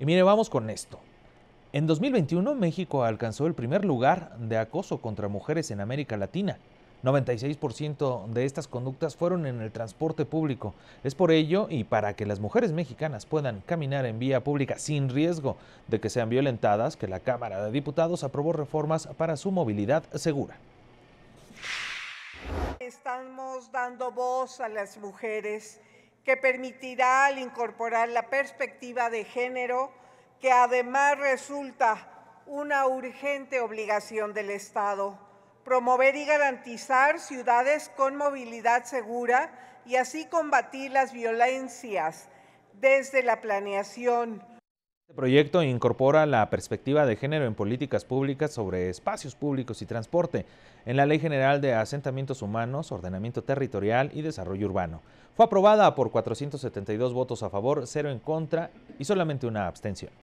Y mire, vamos con esto. En 2021, México alcanzó el primer lugar de acoso contra mujeres en América Latina. 96% de estas conductas fueron en el transporte público. Es por ello y para que las mujeres mexicanas puedan caminar en vía pública sin riesgo de que sean violentadas que la Cámara de Diputados aprobó reformas para su movilidad segura. Estamos dando voz a las mujeres que permitirá al incorporar la perspectiva de género, que además resulta una urgente obligación del Estado, promover y garantizar ciudades con movilidad segura y así combatir las violencias desde la planeación, este proyecto incorpora la perspectiva de género en políticas públicas sobre espacios públicos y transporte en la Ley General de Asentamientos Humanos, Ordenamiento Territorial y Desarrollo Urbano. Fue aprobada por 472 votos a favor, cero en contra y solamente una abstención.